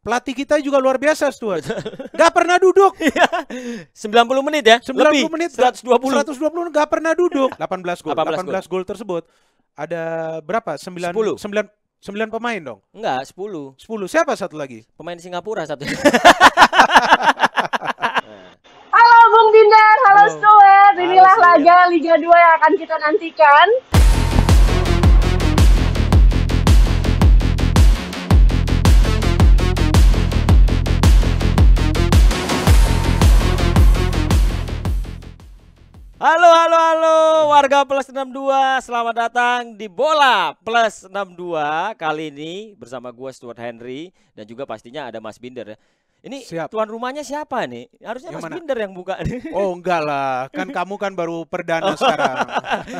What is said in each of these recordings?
Pelatih kita juga luar biasa Stuart. gak pernah duduk. 90 iya. menit ya? 90 Lebih, menit. 120. 120 gak pernah duduk. 18 iya. gol. 18, 18 gol tersebut ada berapa? 9 10. 9 9 pemain dong? Enggak, 10. 10. Siapa satu lagi? Pemain Singapura satu. halo Bung Binder, halo, halo. Stuart. Inilah halo, laga Liga 2 yang akan kita nantikan. Halo, halo, halo warga plus 62 Selamat datang di Bola plus 62 Kali ini bersama gue Stuart Henry Dan juga pastinya ada Mas Binder ya ini Siap. tuan rumahnya siapa nih? Harusnya yang Mas Binder yang buka. nih. Oh enggak lah, kan kamu kan baru perdana oh. sekarang.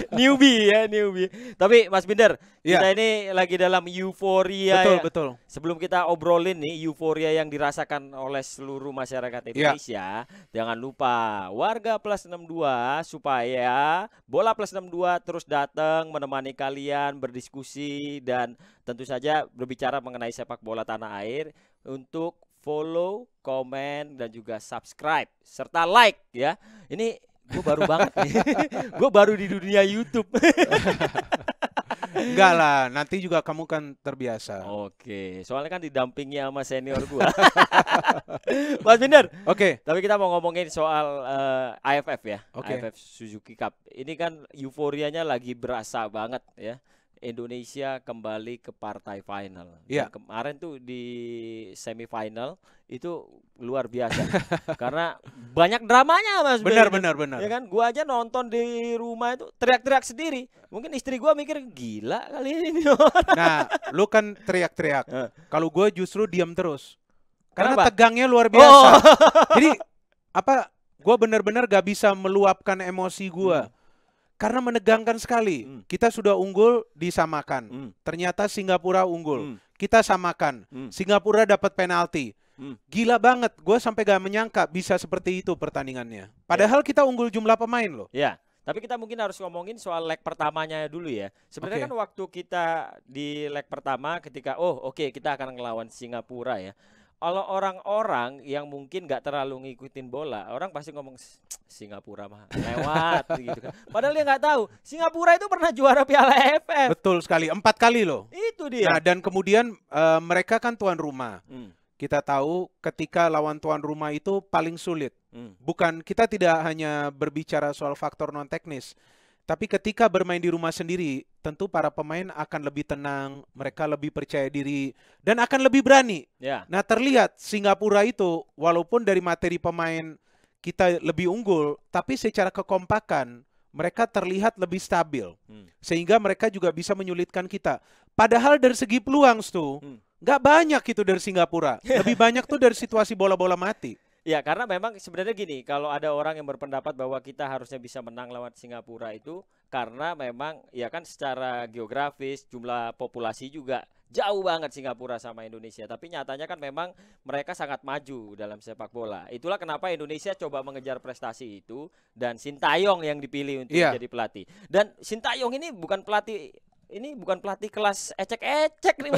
newbie ya, newbie. Tapi Mas Binder, yeah. kita ini lagi dalam euforia. Betul, ya. betul. Sebelum kita obrolin nih euforia yang dirasakan oleh seluruh masyarakat iya. Indonesia, yeah. jangan lupa warga plus 62 supaya bola plus 62 terus datang menemani kalian berdiskusi dan tentu saja berbicara mengenai sepak bola tanah air untuk follow, komen dan juga subscribe serta like ya. Ini gue baru banget nih. gue baru di dunia YouTube. Enggak lah, nanti juga kamu kan terbiasa. Oke, soalnya kan didampingi sama senior gue. Mas Binder. Oke. Tapi kita mau ngomongin soal uh, eh, AFF ya. Okay. AFF Suzuki Cup. Ini kan euforianya lagi berasa banget ya. Indonesia kembali ke partai final. Yeah. Kemarin tuh di semifinal itu luar biasa karena banyak dramanya Mas. Benar benar benar. Ya kan gua aja nonton di rumah itu teriak-teriak sendiri. Mungkin istri gua mikir gila kali ini. nah, lu kan teriak-teriak. Kalau gua justru diam terus. Karena Kenapa? tegangnya luar biasa. Oh. Jadi apa gua benar-benar gak bisa meluapkan emosi gua. Hmm karena menegangkan sekali. Hmm. Kita sudah unggul disamakan. Hmm. Ternyata Singapura unggul. Hmm. Kita samakan. Hmm. Singapura dapat penalti. Hmm. Gila banget, gue sampai gak menyangka bisa seperti itu pertandingannya. Padahal yeah. kita unggul jumlah pemain loh. Ya, tapi kita mungkin harus ngomongin soal leg pertamanya dulu ya. Sebenarnya okay. kan waktu kita di leg pertama ketika oh oke okay, kita akan ngelawan Singapura ya kalau orang-orang yang mungkin nggak terlalu ngikutin bola, orang pasti ngomong Singapura mah lewat gitu kan. Padahal dia nggak tahu Singapura itu pernah juara Piala AFF. Betul sekali, empat kali loh. Itu dia. Nah dan kemudian uh, mereka kan tuan rumah. Hmm. Kita tahu ketika lawan tuan rumah itu paling sulit. Hmm. Bukan kita tidak hanya berbicara soal faktor non teknis, tapi ketika bermain di rumah sendiri tentu para pemain akan lebih tenang, mereka lebih percaya diri dan akan lebih berani. Ya. Nah, terlihat Singapura itu walaupun dari materi pemain kita lebih unggul, tapi secara kekompakan mereka terlihat lebih stabil. Hmm. Sehingga mereka juga bisa menyulitkan kita. Padahal dari segi peluang tuh hmm. nggak banyak itu dari Singapura. Lebih banyak tuh dari situasi bola-bola mati. Ya, karena memang sebenarnya gini, kalau ada orang yang berpendapat bahwa kita harusnya bisa menang lawan Singapura itu karena memang ya kan secara geografis jumlah populasi juga jauh banget Singapura sama Indonesia, tapi nyatanya kan memang mereka sangat maju dalam sepak bola. Itulah kenapa Indonesia coba mengejar prestasi itu dan Sintayong yang dipilih untuk yeah. jadi pelatih. Dan Sintayong ini bukan pelatih ini bukan pelatih kelas ecek-ecek nih.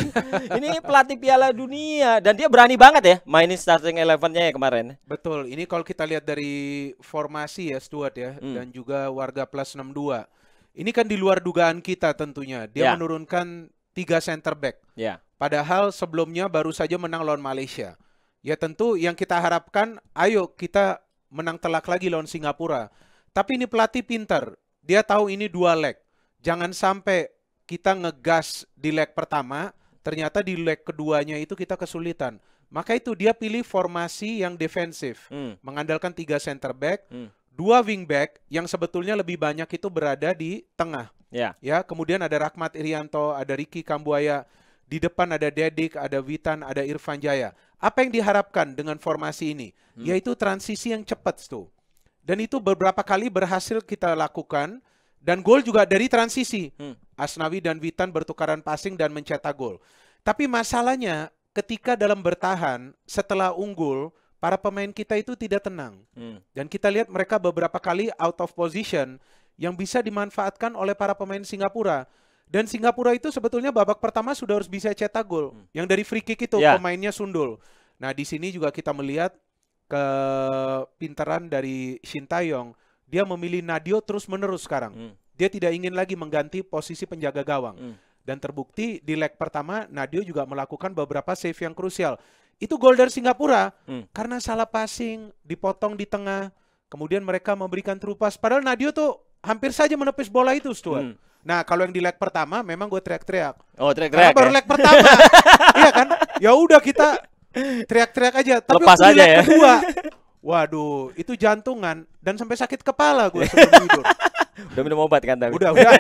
ini pelatih Piala Dunia dan dia berani banget ya mainin starting elevennya ya kemarin. Betul. Ini kalau kita lihat dari formasi ya Stuart ya hmm. dan juga warga plus 62. Ini kan di luar dugaan kita tentunya. Dia yeah. menurunkan tiga center back. Yeah. Padahal sebelumnya baru saja menang lawan Malaysia. Ya tentu yang kita harapkan ayo kita menang telak lagi lawan Singapura. Tapi ini pelatih pintar. Dia tahu ini dua leg. Jangan sampai kita ngegas di leg pertama, ternyata di leg keduanya itu kita kesulitan. Maka itu dia pilih formasi yang defensif, hmm. mengandalkan tiga center back, hmm. dua wing back yang sebetulnya lebih banyak itu berada di tengah. Ya. Ya, kemudian ada Rahmat Irianto, ada Riki Kambuaya, di depan ada Dedik, ada Witan, ada Irfan Jaya. Apa yang diharapkan dengan formasi ini? Hmm. Yaitu transisi yang cepat tuh. Dan itu beberapa kali berhasil kita lakukan dan gol juga dari transisi. Hmm. Asnawi dan Witan bertukaran passing dan mencetak gol. Tapi masalahnya ketika dalam bertahan setelah unggul para pemain kita itu tidak tenang. Hmm. Dan kita lihat mereka beberapa kali out of position yang bisa dimanfaatkan oleh para pemain Singapura. Dan Singapura itu sebetulnya babak pertama sudah harus bisa cetak gol. Hmm. Yang dari free kick itu yeah. pemainnya sundul. Nah, di sini juga kita melihat ke kepintaran dari Shin Taeyong. Dia memilih Nadio terus-menerus sekarang. Hmm dia tidak ingin lagi mengganti posisi penjaga gawang. Hmm. Dan terbukti di leg pertama Nadio juga melakukan beberapa save yang krusial. Itu gol dari Singapura hmm. karena salah passing, dipotong di tengah. Kemudian mereka memberikan terupas. Padahal Nadio tuh hampir saja menepis bola itu, Stuart. Hmm. Nah, kalau yang di leg pertama memang gue teriak-teriak. Oh, teriak-teriak. Karena ya? baru leg pertama. iya kan? Ya udah kita teriak-teriak aja. Tapi Lepas aja di leg ya. kedua. Waduh, itu jantungan dan sampai sakit kepala gue sebelum tidur. udah minum obat kan tapi. Udah, udah.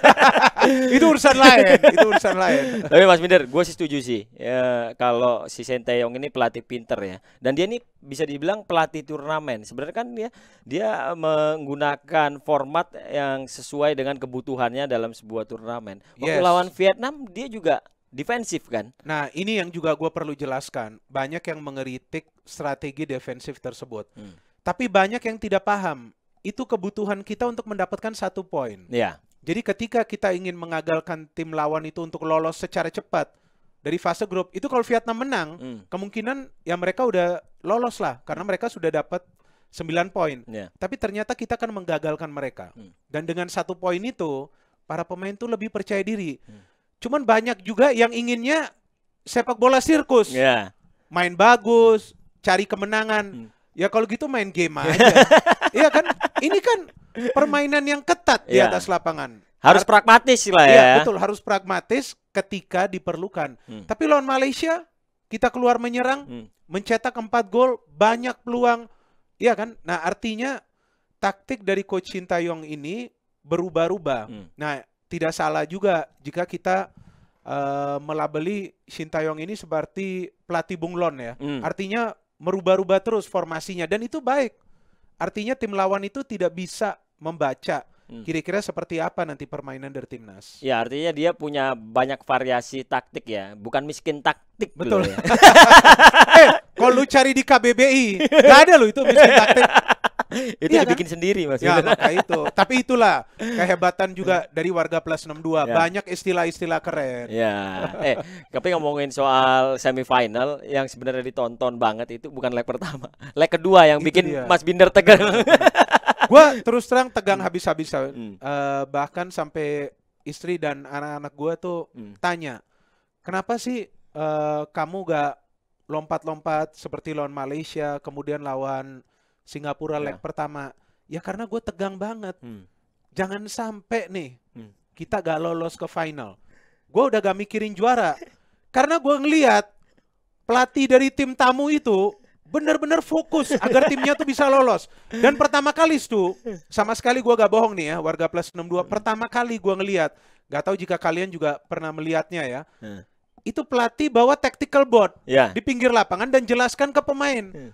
itu urusan lain, itu urusan lain. tapi Mas Minder, gue sih setuju sih. Ya, kalau si Senteyong ini pelatih pinter ya. Dan dia ini bisa dibilang pelatih turnamen. Sebenarnya kan dia dia menggunakan format yang sesuai dengan kebutuhannya dalam sebuah turnamen. Waktu yes. lawan Vietnam dia juga defensif kan. Nah ini yang juga gue perlu jelaskan. Banyak yang mengeritik strategi defensif tersebut. Hmm. Tapi banyak yang tidak paham itu kebutuhan kita untuk mendapatkan satu poin. Ya. Jadi ketika kita ingin mengagalkan tim lawan itu untuk lolos secara cepat dari fase grup, itu kalau Vietnam menang, hmm. kemungkinan ya mereka udah lolos lah karena mereka sudah dapat sembilan poin. Ya. Tapi ternyata kita kan menggagalkan mereka. Hmm. Dan dengan satu poin itu, para pemain tuh lebih percaya diri. Hmm. Cuman banyak juga yang inginnya sepak bola sirkus. Ya. Main bagus, cari kemenangan. Hmm. Ya kalau gitu main game aja. Iya kan? Ini kan permainan yang ketat di iya. atas lapangan. Harus pragmatis lah iya, ya. Iya, betul, harus pragmatis ketika diperlukan. Hmm. Tapi lawan Malaysia kita keluar menyerang, hmm. mencetak empat gol, banyak peluang. Iya kan? Nah, artinya taktik dari coach Sintayong ini berubah-ubah. Hmm. Nah, tidak salah juga jika kita uh, melabeli Sintayong ini seperti pelatih bunglon ya. Hmm. Artinya merubah-ubah terus formasinya dan itu baik. Artinya tim lawan itu tidak bisa membaca hmm. kira-kira seperti apa nanti permainan dari timnas? Ya artinya dia punya banyak variasi taktik ya, bukan miskin taktik. Betul. ya. eh, kalau lu cari di KBBI, gak ada lo itu miskin taktik. itu iya, dibikin kan? sendiri mas. Ya maka itu. Tapi itulah kehebatan juga dari warga plus 62. Ya. Banyak istilah-istilah keren. Ya. Eh, tapi ngomongin soal semifinal yang sebenarnya ditonton banget itu bukan leg pertama, leg kedua yang itu bikin dia. Mas Binder tegang. gua terus terang tegang hmm. habis-habisan. Hmm. Uh, bahkan sampai istri dan anak-anak gue tuh hmm. tanya, kenapa sih uh, kamu gak lompat-lompat seperti lawan Malaysia, kemudian lawan Singapura yeah. leg pertama ya karena gue tegang banget hmm. jangan sampai nih hmm. kita gak lolos ke final gue udah gak mikirin juara karena gue ngeliat pelatih dari tim tamu itu benar-benar fokus agar timnya tuh bisa lolos. Dan pertama kali itu sama sekali gue gak bohong nih ya warga plus 62 hmm. pertama kali gue ngeliat, gak tahu jika kalian juga pernah melihatnya ya. Hmm. Itu pelatih bawa tactical board yeah. di pinggir lapangan dan jelaskan ke pemain. Hmm.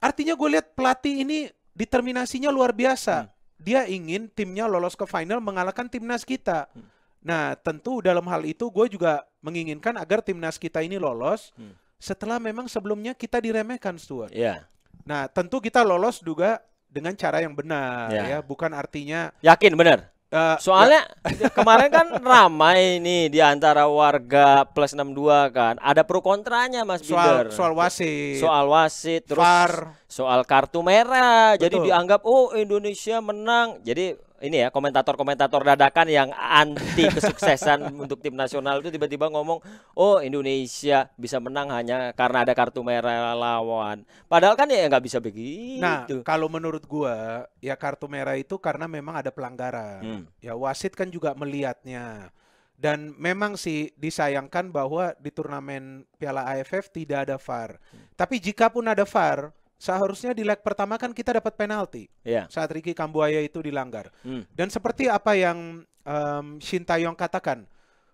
Artinya gue lihat pelatih ini determinasinya luar biasa. Hmm. Dia ingin timnya lolos ke final mengalahkan timnas kita. Hmm. Nah, tentu dalam hal itu gue juga menginginkan agar timnas kita ini lolos. Hmm. Setelah memang sebelumnya kita diremehkan, Stuart. Yeah. Nah, tentu kita lolos juga dengan cara yang benar, yeah. ya. Bukan artinya. Yakin benar. Uh, Soalnya ya. kemarin kan ramai nih di antara warga plus 62 kan. Ada pro kontranya Mas soal, Binder. Soal wasit. Soal wasit terus Far. soal kartu merah. Betul. Jadi dianggap oh Indonesia menang. Jadi ini ya komentator-komentator dadakan yang anti kesuksesan untuk tim nasional itu tiba-tiba ngomong, "Oh, Indonesia bisa menang hanya karena ada kartu merah lawan." Padahal kan ya nggak bisa begitu. Nah, kalau menurut gua ya kartu merah itu karena memang ada pelanggaran. Hmm. Ya wasit kan juga melihatnya. Dan memang sih disayangkan bahwa di turnamen Piala AFF tidak ada VAR. Hmm. Tapi jika pun ada VAR, seharusnya di leg pertama kan kita dapat penalti yeah. saat Ricky Kambuaya itu dilanggar. Mm. Dan seperti apa yang um, Shin Taeyong katakan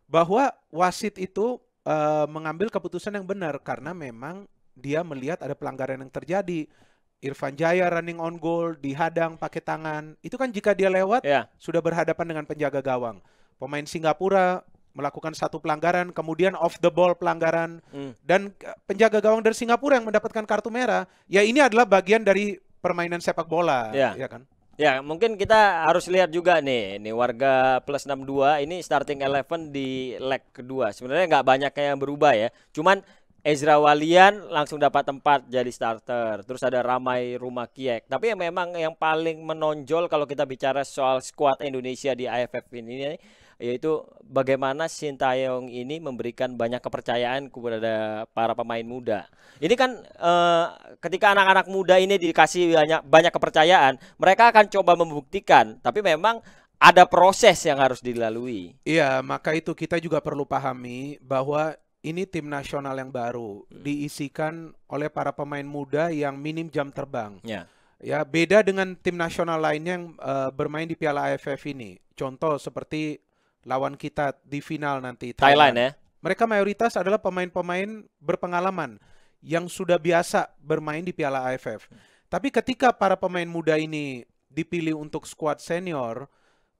bahwa wasit itu uh, mengambil keputusan yang benar karena memang dia melihat ada pelanggaran yang terjadi. Irfan Jaya running on goal dihadang pakai tangan. Itu kan jika dia lewat yeah. sudah berhadapan dengan penjaga gawang. Pemain Singapura melakukan satu pelanggaran, kemudian off the ball pelanggaran, hmm. dan eh, penjaga gawang dari Singapura yang mendapatkan kartu merah, ya ini adalah bagian dari permainan sepak bola, ya, ya kan? Ya, mungkin kita harus lihat juga nih, ini warga plus 62 ini starting eleven di leg kedua. Sebenarnya nggak banyak yang berubah ya. Cuman Ezra Walian langsung dapat tempat jadi starter. Terus ada Ramai Rumah Kiek. Tapi yang memang yang paling menonjol kalau kita bicara soal skuad Indonesia di AFF ini yaitu bagaimana Sintayong ini memberikan banyak kepercayaan kepada para pemain muda. Ini kan eh, ketika anak-anak muda ini dikasih banyak banyak kepercayaan, mereka akan coba membuktikan, tapi memang ada proses yang harus dilalui. Iya, maka itu kita juga perlu pahami bahwa ini tim nasional yang baru hmm. diisikan oleh para pemain muda yang minim jam terbang. Ya. Ya, beda dengan tim nasional lain yang uh, bermain di Piala AFF ini. Contoh seperti lawan kita di final nanti Thailand, Thailand ya. Mereka mayoritas adalah pemain-pemain berpengalaman yang sudah biasa bermain di Piala AFF. Tapi ketika para pemain muda ini dipilih untuk skuad senior,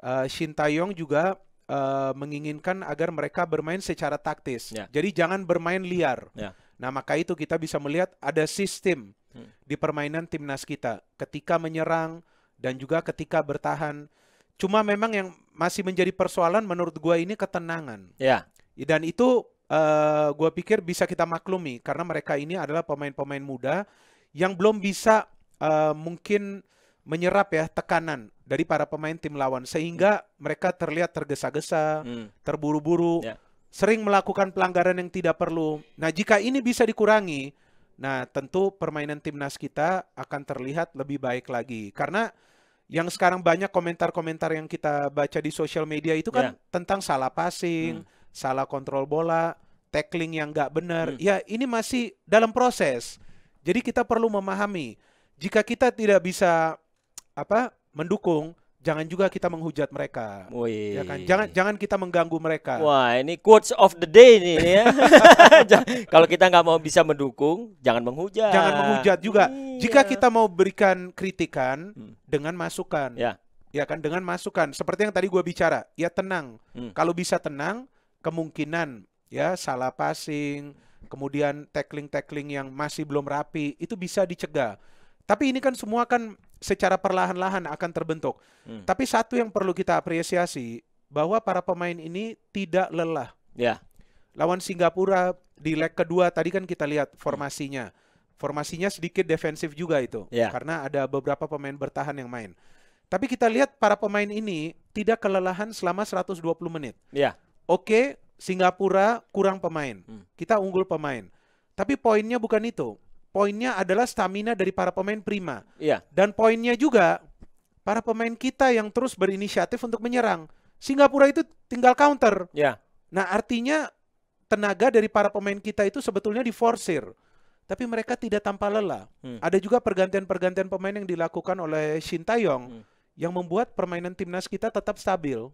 uh, Shin Taeyong juga uh, menginginkan agar mereka bermain secara taktis. Yeah. Jadi jangan bermain liar. Yeah. Nah, maka itu kita bisa melihat ada sistem hmm. di permainan timnas kita ketika menyerang dan juga ketika bertahan Cuma memang yang masih menjadi persoalan menurut gua ini ketenangan. Ya. Yeah. Dan itu uh, gua pikir bisa kita maklumi karena mereka ini adalah pemain-pemain muda yang belum bisa uh, mungkin menyerap ya tekanan dari para pemain tim lawan sehingga hmm. mereka terlihat tergesa-gesa, hmm. terburu-buru, yeah. sering melakukan pelanggaran yang tidak perlu. Nah, jika ini bisa dikurangi, nah tentu permainan timnas kita akan terlihat lebih baik lagi karena yang sekarang banyak komentar-komentar yang kita baca di sosial media itu kan yeah. tentang salah passing, hmm. salah kontrol bola, tackling yang nggak benar. Hmm. Ya ini masih dalam proses. Jadi kita perlu memahami jika kita tidak bisa apa mendukung jangan juga kita menghujat mereka. Wih. Ya kan? Jangan jangan kita mengganggu mereka. Wah, ini quotes of the day ini. ya. Kalau kita nggak mau bisa mendukung, jangan menghujat. Jangan menghujat juga. Iya. Jika kita mau berikan kritikan hmm. dengan masukan. Ya. Ya kan dengan masukan. Seperti yang tadi gue bicara, ya tenang. Hmm. Kalau bisa tenang, kemungkinan ya salah passing, kemudian tackling-tackling yang masih belum rapi itu bisa dicegah. Tapi ini kan semua kan secara perlahan-lahan akan terbentuk. Hmm. Tapi satu yang perlu kita apresiasi bahwa para pemain ini tidak lelah. Ya. Lawan Singapura di leg kedua tadi kan kita lihat hmm. formasinya. Formasinya sedikit defensif juga itu ya. karena ada beberapa pemain bertahan yang main. Tapi kita lihat para pemain ini tidak kelelahan selama 120 menit. Ya. Oke, Singapura kurang pemain. Hmm. Kita unggul pemain. Tapi poinnya bukan itu poinnya adalah stamina dari para pemain prima. Iya. Dan poinnya juga para pemain kita yang terus berinisiatif untuk menyerang. Singapura itu tinggal counter. Iya. Nah, artinya tenaga dari para pemain kita itu sebetulnya diforsir. Tapi mereka tidak tanpa lelah. Hmm. Ada juga pergantian-pergantian pemain yang dilakukan oleh Shin Taeyong hmm. yang membuat permainan timnas kita tetap stabil.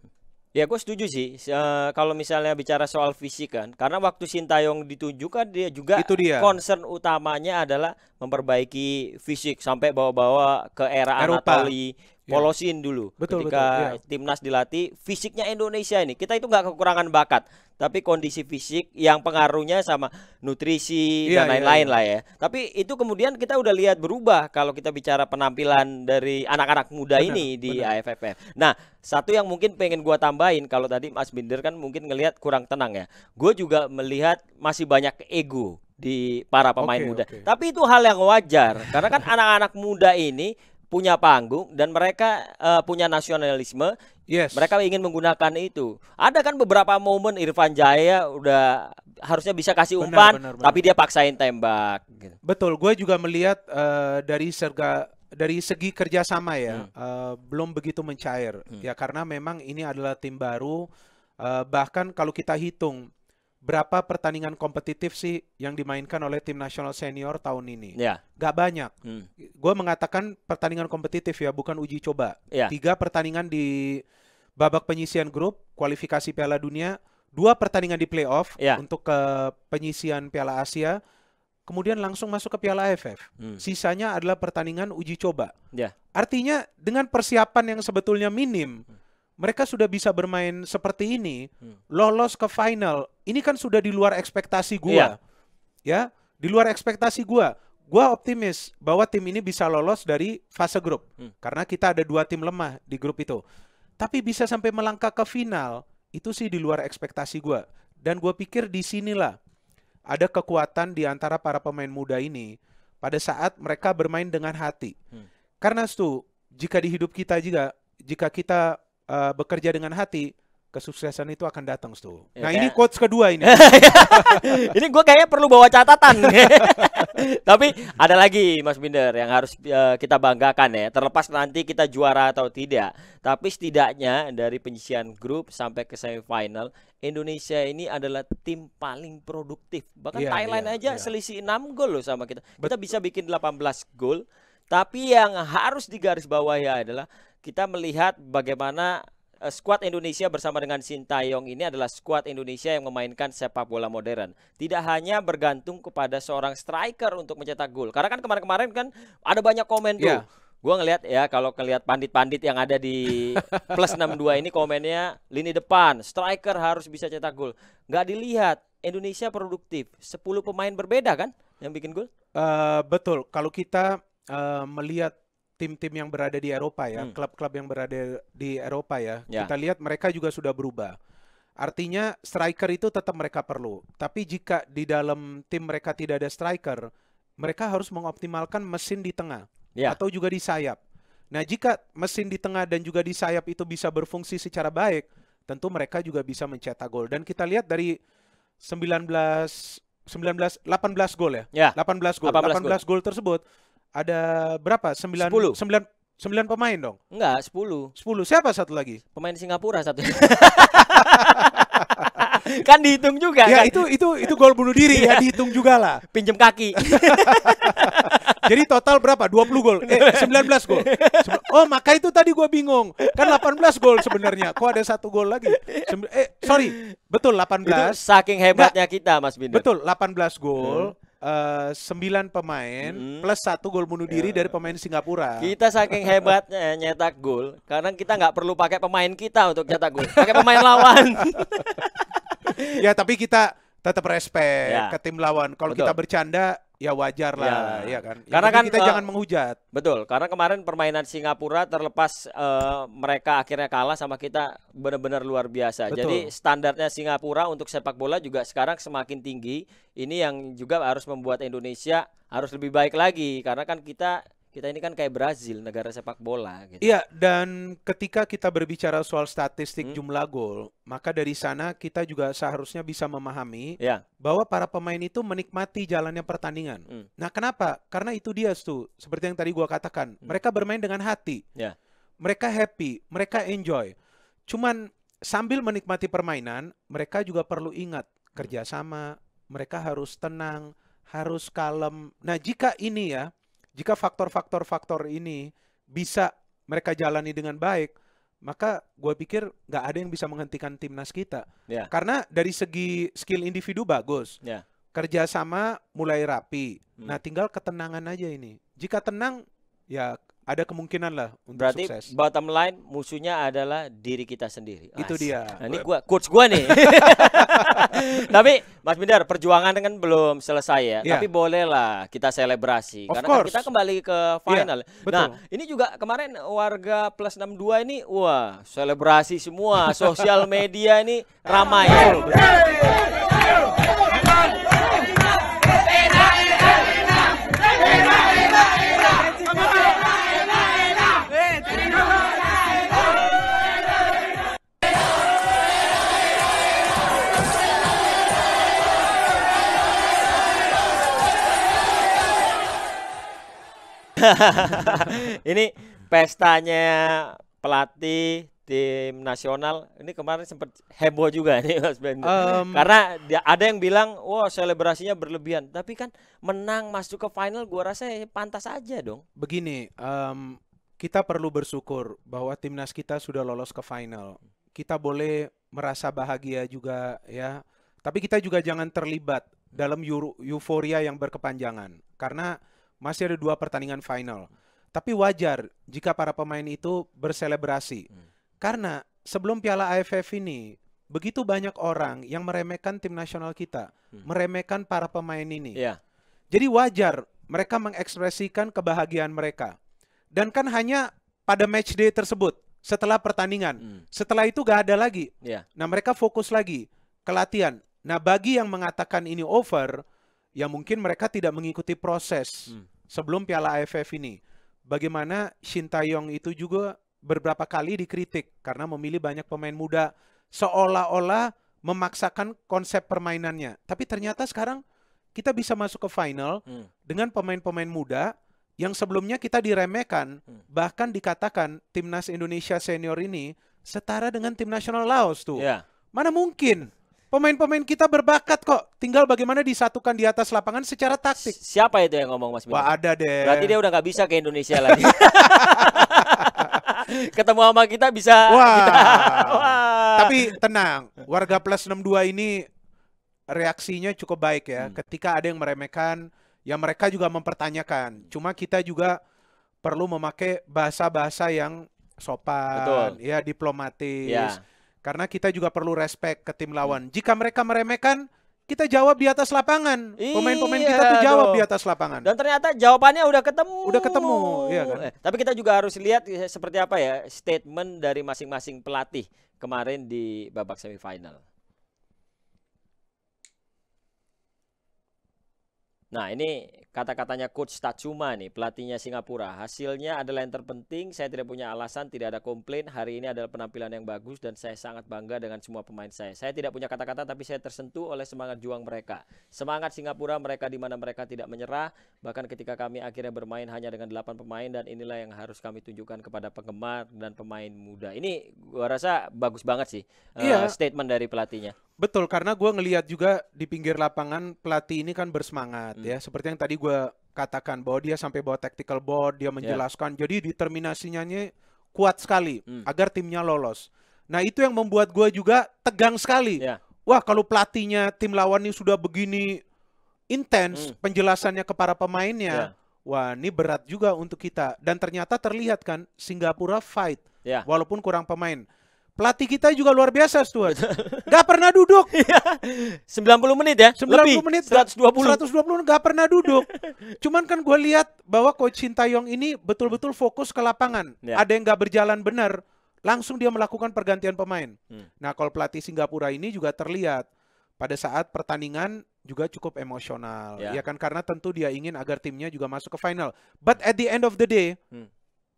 Ya gue setuju sih uh, kalau misalnya bicara soal fisik kan karena waktu Sintayong ditunjukkan dia juga itu dia. concern utamanya adalah memperbaiki fisik sampai bawa-bawa ke era Eropa. Anatoli Iya. polosin dulu betul, ketika betul, iya. yeah. timnas dilatih fisiknya Indonesia ini kita itu nggak kekurangan bakat tapi kondisi fisik yang pengaruhnya sama nutrisi yeah, dan iya, lain-lain yeah, yeah. lah ya tapi itu kemudian kita udah lihat berubah kalau kita bicara penampilan dari anak-anak muda benar, ini di benar. nah satu yang mungkin pengen gua tambahin kalau tadi Mas Binder kan mungkin ngelihat kurang tenang ya gue juga melihat masih banyak ego di para pemain okay, muda okay. tapi itu hal yang wajar karena kan anak-anak muda ini punya panggung dan mereka uh, punya nasionalisme. Yes. Mereka ingin menggunakan itu. Ada kan beberapa momen Irfan Jaya udah harusnya bisa kasih umpan, benar, benar, benar. tapi dia paksain tembak. Gitu. Betul, gue juga melihat uh, dari serga dari segi kerjasama ya hmm. uh, belum begitu mencair hmm. ya karena memang ini adalah tim baru uh, bahkan kalau kita hitung berapa pertandingan kompetitif sih yang dimainkan oleh tim nasional senior tahun ini? Ya. Gak banyak. Hmm. Gue mengatakan pertandingan kompetitif ya, bukan uji coba. Ya. Tiga pertandingan di babak penyisian grup, kualifikasi Piala Dunia, dua pertandingan di playoff ya. untuk ke penyisian Piala Asia, kemudian langsung masuk ke Piala AFF. Hmm. Sisanya adalah pertandingan uji coba. Ya. Artinya dengan persiapan yang sebetulnya minim, hmm. mereka sudah bisa bermain seperti ini, hmm. lolos ke final ini kan sudah di luar ekspektasi gue, Iya. Ya, di luar ekspektasi gue. Gue optimis bahwa tim ini bisa lolos dari fase grup hmm. karena kita ada dua tim lemah di grup itu. Tapi bisa sampai melangkah ke final itu sih di luar ekspektasi gue. Dan gue pikir di sinilah ada kekuatan di antara para pemain muda ini pada saat mereka bermain dengan hati. Hmm. Karena itu jika di hidup kita juga jika kita uh, bekerja dengan hati, kesuksesan itu akan datang tuh. Ya, nah ini kan? quotes kedua ini. ini gue kayaknya perlu bawa catatan. Tapi ada lagi Mas Binder yang harus uh, kita banggakan ya. Terlepas nanti kita juara atau tidak, tapi setidaknya dari penyisian grup sampai ke semifinal, Indonesia ini adalah tim paling produktif. Bahkan yeah, Thailand yeah, aja yeah. selisih 6 gol loh sama kita. Kita bisa bikin 18 gol. Tapi yang harus digarisbawahi adalah kita melihat bagaimana Eh, skuad Indonesia bersama dengan Sintayong ini adalah skuad Indonesia yang memainkan sepak bola modern. Tidak hanya bergantung kepada seorang striker untuk mencetak gol. Karena kan kemarin-kemarin kan ada banyak komen yeah. tuh iya. gue ngelihat ya kalau ngelihat pandit-pandit yang ada di plus 62 ini komennya lini depan striker harus bisa cetak gol nggak dilihat Indonesia produktif 10 pemain berbeda kan yang bikin gol uh, betul kalau kita uh, melihat tim-tim yang berada di Eropa ya, hmm. klub-klub hmm. yang berada di Eropa ya, ya, kita lihat mereka juga sudah berubah. Artinya striker itu tetap mereka perlu. Tapi jika di dalam tim mereka tidak ada striker, mereka harus mengoptimalkan mesin di tengah ya. atau juga di sayap. Nah, jika mesin di tengah dan juga di sayap itu bisa berfungsi secara baik, tentu mereka juga bisa mencetak gol. Dan kita lihat dari 19 19 18 gol ya. ya 18 gol. 18, 18 gol tersebut ada berapa? Sembilan. Sepuluh. Sembilan sembilan pemain dong? Enggak, sepuluh. Sepuluh. Siapa satu lagi? Pemain Singapura satu. kan dihitung juga ya kan? itu itu itu gol bunuh diri iya. ya dihitung juga lah pinjam kaki jadi total berapa 20 gol eh 19 gol oh maka itu tadi gua bingung kan 18 gol sebenarnya kok ada satu gol lagi Sem eh sorry betul 18 itu saking hebatnya Nggak, kita Mas Binder betul 18 gol hmm. Eh, sembilan pemain pemain hmm. plus satu gol bunuh diri yeah. dari pemain Singapura. Kita saking hebatnya ya, nyetak gol, karena kita nggak perlu pakai pemain kita untuk nyetak gol, pakai pemain lawan. ya tapi kita tetap respect yeah. ke tim lawan. Kalau kita bercanda ya wajar lah ya, ya kan. Ya, karena kan kita uh, jangan menghujat. Betul, karena kemarin permainan Singapura terlepas uh, mereka akhirnya kalah sama kita benar-benar luar biasa. Betul. Jadi standarnya Singapura untuk sepak bola juga sekarang semakin tinggi. Ini yang juga harus membuat Indonesia harus lebih baik lagi karena kan kita kita ini kan kayak Brazil negara sepak bola gitu. Iya dan ketika kita berbicara soal statistik hmm. jumlah gol maka dari sana kita juga seharusnya bisa memahami ya. bahwa para pemain itu menikmati jalannya pertandingan. Hmm. Nah kenapa? Karena itu dia tuh seperti yang tadi gua katakan hmm. mereka bermain dengan hati, ya. mereka happy, mereka enjoy. Cuman sambil menikmati permainan mereka juga perlu ingat kerjasama, mereka harus tenang, harus kalem. Nah jika ini ya jika faktor-faktor-faktor ini bisa mereka jalani dengan baik, maka gue pikir nggak ada yang bisa menghentikan timnas kita. Yeah. Karena dari segi skill individu bagus, yeah. kerjasama mulai rapi. Hmm. Nah, tinggal ketenangan aja ini. Jika tenang, ya ada kemungkinan lah untuk Berarti sukses. bottom line musuhnya adalah diri kita sendiri. Itu dia. Nah, ini gua coach gua nih. Tapi Mas Bindar perjuangan kan belum selesai ya. Yeah. Tapi bolehlah kita selebrasi of karena kan kita kembali ke final. Yeah, iya, betul. Nah, ini juga kemarin warga plus 62 ini wah, selebrasi semua. Sosial media ini ramai. Oh, ini pestanya pelatih tim nasional ini kemarin sempat heboh juga nih Mas Bendo um, karena ada yang bilang wah selebrasinya berlebihan tapi kan menang masuk ke final gua rasa ya pantas aja dong begini um, kita perlu bersyukur bahwa timnas kita sudah lolos ke final kita boleh merasa bahagia juga ya tapi kita juga jangan terlibat dalam euforia yang berkepanjangan karena masih ada dua pertandingan final. Tapi wajar jika para pemain itu berselebrasi. Hmm. Karena sebelum Piala AFF ini begitu banyak orang yang meremehkan tim nasional kita, hmm. meremehkan para pemain ini. Yeah. Jadi wajar mereka mengekspresikan kebahagiaan mereka. Dan kan hanya pada match day tersebut setelah pertandingan. Hmm. Setelah itu gak ada lagi. Yeah. Nah, mereka fokus lagi ke latihan. Nah, bagi yang mengatakan ini over, ya mungkin mereka tidak mengikuti proses. Hmm sebelum Piala AFF ini. Bagaimana Shin Taeyong itu juga beberapa kali dikritik karena memilih banyak pemain muda seolah-olah memaksakan konsep permainannya. Tapi ternyata sekarang kita bisa masuk ke final hmm. dengan pemain-pemain muda yang sebelumnya kita diremehkan, hmm. bahkan dikatakan timnas Indonesia senior ini setara dengan tim nasional Laos tuh. Yeah. Mana mungkin? Pemain-pemain kita berbakat kok. Tinggal bagaimana disatukan di atas lapangan secara taktik. Siapa itu yang ngomong Mas Bima? Wah, ada deh. Berarti dia udah nggak bisa ke Indonesia lagi. Ketemu sama kita bisa. Wah. Kita, wah. Tapi tenang, warga plus 62 ini reaksinya cukup baik ya. Hmm. Ketika ada yang meremehkan, ya mereka juga mempertanyakan. Cuma kita juga perlu memakai bahasa-bahasa yang sopan, Betul. ya diplomatis. Ya karena kita juga perlu respect ke tim lawan. Jika mereka meremehkan, kita jawab di atas lapangan. Pemain-pemain iya, kita tuh iya jawab dong. di atas lapangan. Dan ternyata jawabannya udah ketemu. Udah ketemu, iya kan? Eh, tapi kita juga harus lihat eh, seperti apa ya statement dari masing-masing pelatih kemarin di babak semifinal. Nah, ini Kata-katanya Coach Tachuma nih, pelatihnya Singapura. Hasilnya adalah yang terpenting, saya tidak punya alasan, tidak ada komplain. Hari ini adalah penampilan yang bagus dan saya sangat bangga dengan semua pemain saya. Saya tidak punya kata-kata tapi saya tersentuh oleh semangat juang mereka. Semangat Singapura mereka di mana mereka tidak menyerah, bahkan ketika kami akhirnya bermain hanya dengan 8 pemain dan inilah yang harus kami tunjukkan kepada penggemar dan pemain muda. Ini gua rasa bagus banget sih yeah. uh, iya. statement dari pelatihnya. Betul, karena gua ngelihat juga di pinggir lapangan pelatih ini kan bersemangat hmm. ya, seperti yang tadi gue katakan bahwa dia sampai bawa tactical board, dia ya. menjelaskan. Yeah. Jadi determinasinya kuat sekali hmm. agar timnya lolos. Nah itu yang membuat gue juga tegang sekali. Yeah. Wah kalau pelatihnya tim lawan ini sudah begini intens hmm. penjelasannya ke para pemainnya, yeah. wah ini berat juga untuk kita. Dan ternyata terlihat kan Singapura fight, yeah. walaupun kurang pemain. Pelatih kita juga luar biasa Stuart. gak pernah duduk. 90 iya. menit ya? 90 Lebih, menit. 120. 120 gak pernah duduk. Cuman kan gue lihat bahwa Coach Sintayong ini betul-betul fokus ke lapangan. Ya. Ada yang gak berjalan benar, langsung dia melakukan pergantian pemain. Hmm. Nah kalau pelatih Singapura ini juga terlihat pada saat pertandingan juga cukup emosional. Ya, ya kan karena tentu dia ingin agar timnya juga masuk ke final. But at the end of the day, hmm.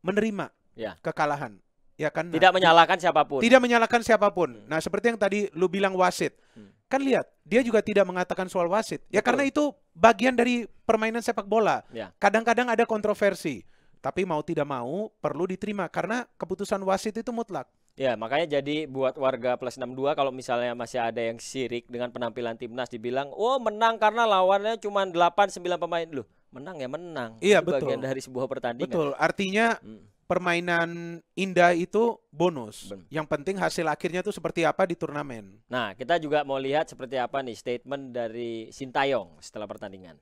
menerima ya. kekalahan ya kan tidak nah, menyalahkan siapapun tidak menyalahkan siapapun hmm. nah seperti yang tadi lu bilang wasit hmm. kan lihat dia juga tidak mengatakan soal wasit ya Betul. karena itu bagian dari permainan sepak bola ya. kadang-kadang ya. ada kontroversi tapi mau tidak mau perlu diterima karena keputusan wasit itu mutlak Ya, makanya jadi buat warga plus 62 kalau misalnya masih ada yang sirik dengan penampilan timnas dibilang, "Oh, menang karena lawannya cuma 8 9 pemain." Loh, menang ya menang. Iya, Itu betul. bagian dari sebuah pertandingan. Betul. Artinya hmm permainan indah itu bonus. Ben. Yang penting hasil akhirnya itu seperti apa di turnamen. Nah, kita juga mau lihat seperti apa nih statement dari Sintayong setelah pertandingan.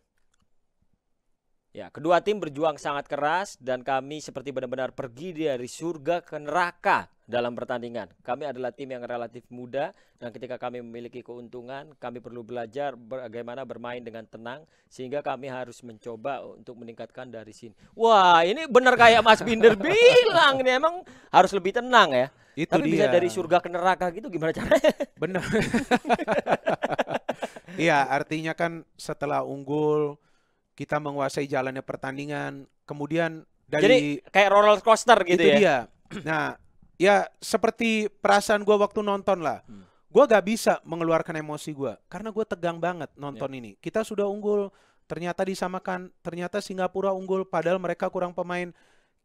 Ya, kedua tim berjuang sangat keras dan kami seperti benar-benar pergi dari surga ke neraka dalam pertandingan. Kami adalah tim yang relatif muda dan ketika kami memiliki keuntungan, kami perlu belajar bagaimana bermain dengan tenang sehingga kami harus mencoba untuk meningkatkan dari sini. Wah, ini benar kayak Mas Binder bilang nih emang harus lebih tenang ya. Itu Tapi dia. bisa dari surga ke neraka gitu gimana caranya? Benar. Iya, artinya kan setelah unggul kita menguasai jalannya pertandingan. Kemudian dari Jadi kayak roller coaster gitu itu ya. Dia. Nah, ya seperti perasaan gue waktu nonton lah. Hmm. Gue gak bisa mengeluarkan emosi gue karena gue tegang banget nonton yeah. ini. Kita sudah unggul, ternyata disamakan, ternyata Singapura unggul padahal mereka kurang pemain.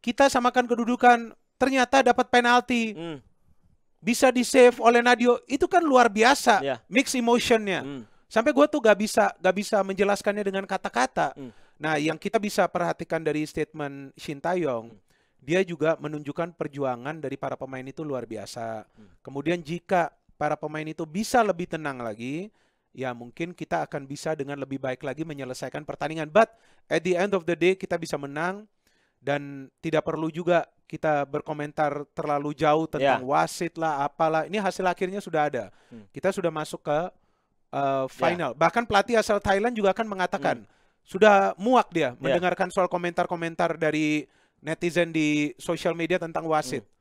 Kita samakan kedudukan, ternyata dapat penalti. Hmm. Bisa di save oleh Nadio, itu kan luar biasa yeah. mix emotionnya. Hmm sampai gue tuh gak bisa gak bisa menjelaskannya dengan kata-kata. Hmm. Nah, yang kita bisa perhatikan dari statement Shin Taeyong, hmm. dia juga menunjukkan perjuangan dari para pemain itu luar biasa. Hmm. Kemudian jika para pemain itu bisa lebih tenang lagi, ya mungkin kita akan bisa dengan lebih baik lagi menyelesaikan pertandingan. But at the end of the day kita bisa menang dan tidak perlu juga kita berkomentar terlalu jauh tentang yeah. wasit lah apalah. Ini hasil akhirnya sudah ada. Hmm. Kita sudah masuk ke uh, final. Yeah. Bahkan pelatih asal Thailand juga akan mengatakan mm. sudah muak dia yeah. mendengarkan soal komentar-komentar dari netizen di sosial media tentang wasit. Mm.